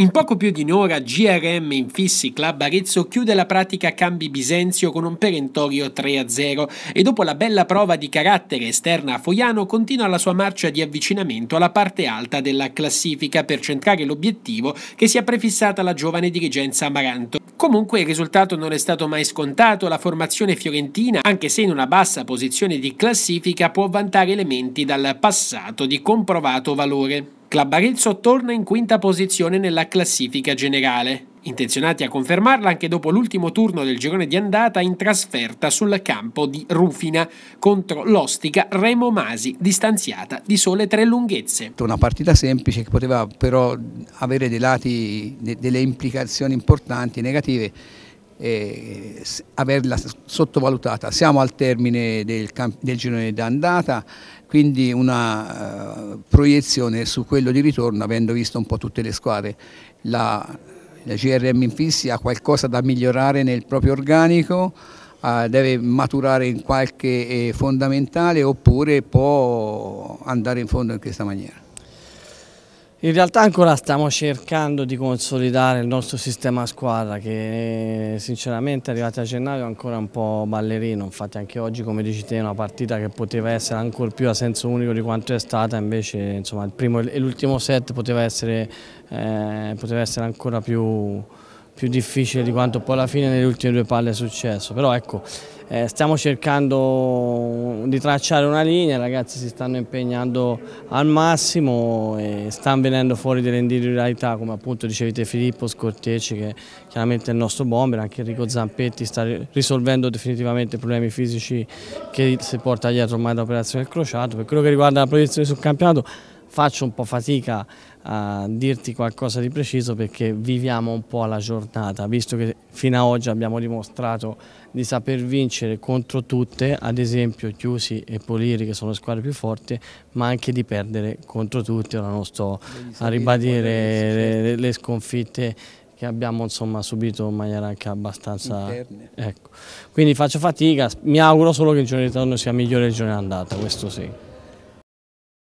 In poco più di un'ora GRM Infissi Club Arezzo chiude la pratica Cambi Bisenzio con un perentorio 3-0 e dopo la bella prova di carattere esterna a Foiano continua la sua marcia di avvicinamento alla parte alta della classifica per centrare l'obiettivo che si è prefissata la giovane dirigenza Amaranto. Comunque il risultato non è stato mai scontato, la formazione fiorentina, anche se in una bassa posizione di classifica, può vantare elementi dal passato di comprovato valore. Club Arezzo torna in quinta posizione nella classifica generale, intenzionati a confermarla anche dopo l'ultimo turno del girone di andata in trasferta sul campo di Rufina contro l'ostica Remo Masi, distanziata di sole tre lunghezze. Una partita semplice che poteva però avere dei lati, delle implicazioni importanti, negative, e averla sottovalutata. Siamo al termine del, del girone d'andata, quindi una, eh, proiezione su quello di ritorno avendo visto un po' tutte le squadre. La, la GRM Infissi ha qualcosa da migliorare nel proprio organico, eh, deve maturare in qualche eh, fondamentale oppure può andare in fondo in questa maniera. In realtà ancora stiamo cercando di consolidare il nostro sistema squadra che eh, sinceramente arrivati a gennaio è ancora un po' ballerino, infatti anche oggi come dici te è una partita che poteva essere ancora più a senso unico di quanto è stata, invece insomma, il primo e l'ultimo set poteva essere, eh, poteva essere ancora più più difficile di quanto poi alla fine nelle ultime due palle è successo, però ecco eh, stiamo cercando di tracciare una linea, i ragazzi si stanno impegnando al massimo e stanno venendo fuori delle individualità come appunto dicevi Filippo Scorteci che chiaramente è il nostro bomber, anche Enrico Zampetti sta risolvendo definitivamente i problemi fisici che si porta dietro ormai da operazione del crociato. Per quello che riguarda la proiezione sul campionato faccio un po' fatica a dirti qualcosa di preciso perché viviamo un po' alla giornata, visto che fino ad oggi abbiamo dimostrato di saper vincere contro tutte, ad esempio Chiusi e Poliri che sono le squadre più forti, ma anche di perdere contro tutte, ora non sto a ribadire le, le, le sconfitte che abbiamo insomma, subito in maniera anche abbastanza... Ecco. Quindi faccio fatica, mi auguro solo che il giorno di ritorno sia migliore del giorno andata, questo sì.